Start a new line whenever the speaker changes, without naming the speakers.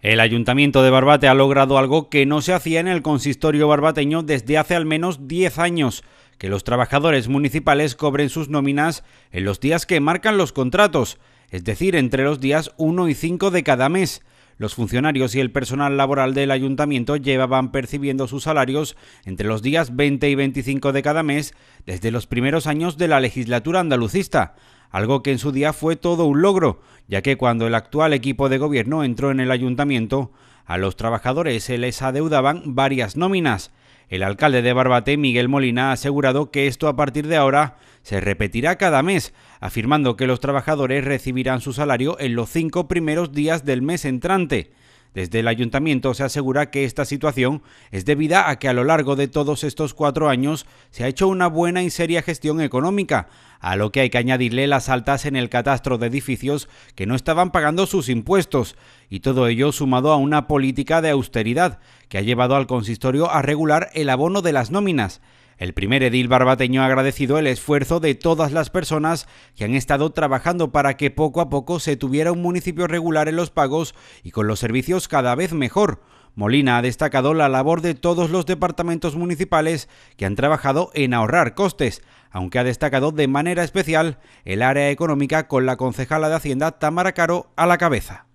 El Ayuntamiento de Barbate ha logrado algo que no se hacía en el consistorio barbateño desde hace al menos 10 años, que los trabajadores municipales cobren sus nóminas en los días que marcan los contratos, es decir, entre los días 1 y 5 de cada mes. Los funcionarios y el personal laboral del ayuntamiento llevaban percibiendo sus salarios entre los días 20 y 25 de cada mes desde los primeros años de la legislatura andalucista algo que en su día fue todo un logro, ya que cuando el actual equipo de gobierno entró en el ayuntamiento, a los trabajadores se les adeudaban varias nóminas. El alcalde de Barbate, Miguel Molina, ha asegurado que esto a partir de ahora se repetirá cada mes, afirmando que los trabajadores recibirán su salario en los cinco primeros días del mes entrante. Desde el ayuntamiento se asegura que esta situación es debida a que a lo largo de todos estos cuatro años se ha hecho una buena y seria gestión económica, a lo que hay que añadirle las altas en el catastro de edificios que no estaban pagando sus impuestos, y todo ello sumado a una política de austeridad que ha llevado al consistorio a regular el abono de las nóminas. El primer edil barbateño ha agradecido el esfuerzo de todas las personas que han estado trabajando para que poco a poco se tuviera un municipio regular en los pagos y con los servicios cada vez mejor. Molina ha destacado la labor de todos los departamentos municipales que han trabajado en ahorrar costes, aunque ha destacado de manera especial el área económica con la concejala de Hacienda Tamara Caro a la cabeza.